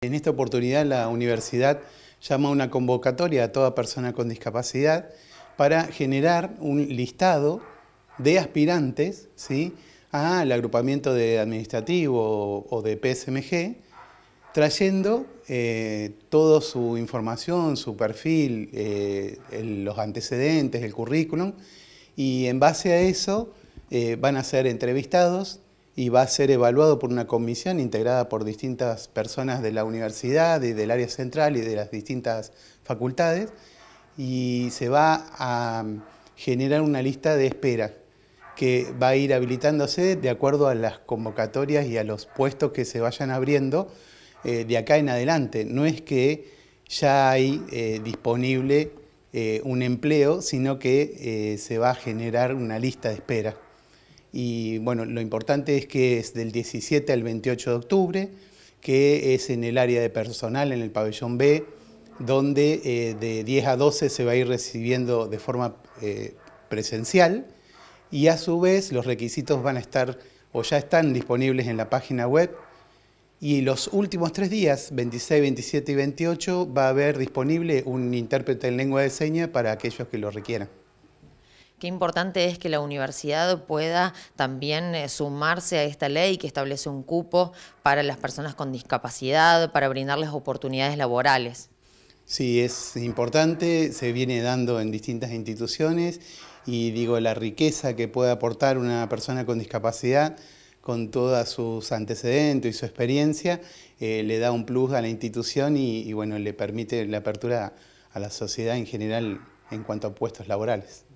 En esta oportunidad la universidad llama una convocatoria a toda persona con discapacidad para generar un listado de aspirantes ¿sí? al agrupamiento de administrativo o de PSMG, trayendo eh, toda su información, su perfil, eh, los antecedentes, el currículum, y en base a eso eh, van a ser entrevistados, y va a ser evaluado por una comisión integrada por distintas personas de la universidad y del área central y de las distintas facultades y se va a generar una lista de espera que va a ir habilitándose de acuerdo a las convocatorias y a los puestos que se vayan abriendo eh, de acá en adelante. No es que ya hay eh, disponible eh, un empleo, sino que se va a generar una lista de espera. Y bueno, lo importante es que es del 17 al 28 de octubre, que es en el área de personal, en el pabellón B, donde eh, de 10 a 12 se va a ir recibiendo de forma eh, presencial y a su vez los requisitos van a estar o ya están disponibles en la página web y los últimos tres días, 26, 27 y 28, va a haber disponible un intérprete en lengua de señas para aquellos que lo requieran. Qué importante es que la universidad pueda también eh, sumarse a esta ley que establece un cupo para las personas con discapacidad, para brindarles oportunidades laborales. Sí, es importante, se viene dando en distintas instituciones y digo, la riqueza que puede aportar una persona con discapacidad con todos sus antecedentes y su experiencia, eh, le da un plus a la institución y, y bueno, le permite la apertura a la sociedad en general en cuanto a puestos laborales.